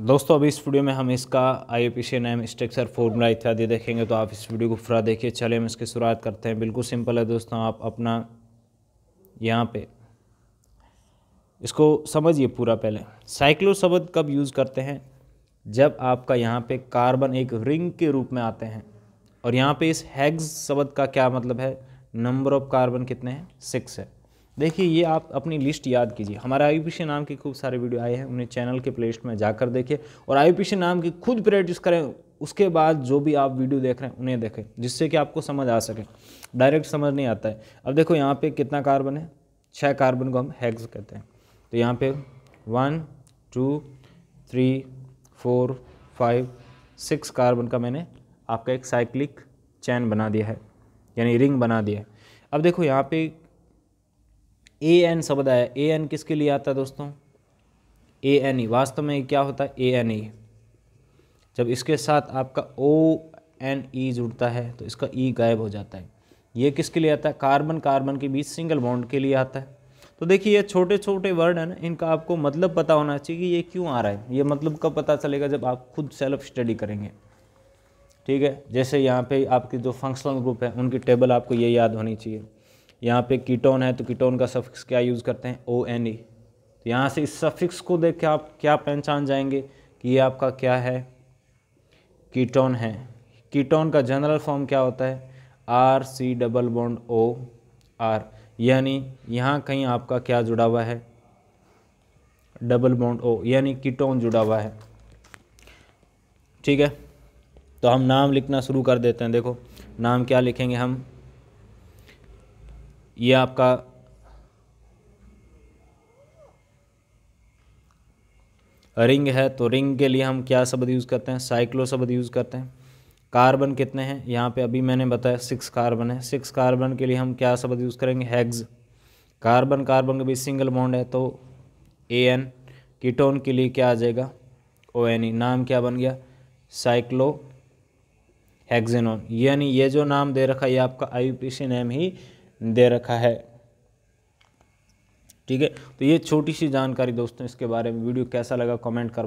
दोस्तों अभी इस वीडियो में हम इसका I P C name structure formula इत्यादि देखेंगे तो आप इस वीडियो को पूरा देखिए चले हम इसकी शुरुआत करते हैं बिल्कुल सिंपल है दोस्तों आप अपना यहाँ पे इसको समझिए पूरा पहले साइक्लो शब्द कब यूज़ करते हैं जब आपका यहाँ पे कार्बन एक रिंग के रूप में आते हैं और यहाँ पे इस हैग्स शब्द का क्या मतलब है नंबर ऑफ कार्बन कितने हैं सिक्स है देखिए ये आप अपनी लिस्ट याद कीजिए हमारे आई पी नाम के खूब सारे वीडियो आए हैं उन्हें चैनल के प्ले में जाकर देखिए और आई पी नाम की खुद प्रैक्टिस करें उसके बाद जो भी आप वीडियो देख रहे हैं उन्हें देखें जिससे कि आपको समझ आ सके डायरेक्ट समझ नहीं आता है अब देखो यहाँ पे कितना कार्बन है छः कार्बन को हम हैग्स कहते हैं तो यहाँ पे one two three four five six carbon का मैंने आपका एक साइक्लिक चैन बना दिया है यानी रिंग बना दिया है अब देखो यहाँ पे ए एन शब्द है ए एन किसके लिए आता है दोस्तों ए एन ई वास्तव में क्या होता है ए एन ई जब इसके साथ आपका ओ एन ई जुड़ता है तो इसका ई e गायब हो जाता है ये किसके लिए आता है कार्बन कार्बन के बीच सिंगल बॉन्ड के लिए आता है तो देखिए ये छोटे छोटे वर्ड हैं ना इनका आपको मतलब पता होना चाहिए कि ये क्यों आ रहा है ये मतलब कब पता चलेगा जब आप खुद सेल्फ स्टडी करेंगे ठीक है जैसे यहाँ पे आपके जो फंक्शनल ग्रुप है उनकी टेबल आपको ये याद होनी चाहिए यहाँ पे कीटोन है तो कीटोन का सफिक्स क्या यूज़ करते हैं ओ एन ई तो यहाँ से इस सफिक्स को देख के आप क्या पहचान जाएंगे कि ये आपका क्या है कीटोन है कीटोन का जनरल फॉर्म क्या होता है R C double bond O R यानी यहाँ कहीं आपका क्या जुड़ा हुआ है डबल बॉन्ड ओ यानी कीटोन जुड़ा हुआ है ठीक है तो हम नाम लिखना शुरू कर देते हैं देखो नाम क्या लिखेंगे हम ये आपका रिंग है तो रिंग के लिए हम क्या शब्द यूज़ करते हैं साइक्लो शब्द यूज़ करते हैं कार्बन कितने हैं यहाँ पे अभी मैंने बताया सिक्स कार्बन है सिक्स कार्बन के लिए हम क्या शब्द यूज़ करेंगे हैग्स कार्बन कार्बन के बीच सिंगल बॉन्ड है तो ए एन कीटोन के लिए क्या आ जाएगा ओ एन ई नाम क्या बन गया साइक्लो हैग्जेनोन यानी ये जो नाम दे रखा है ये आपका आई नेम ही दे रखा है ठीक है तो ये छोटी सी जानकारी दोस्तों इसके बारे में वीडियो कैसा लगा कमेंट कर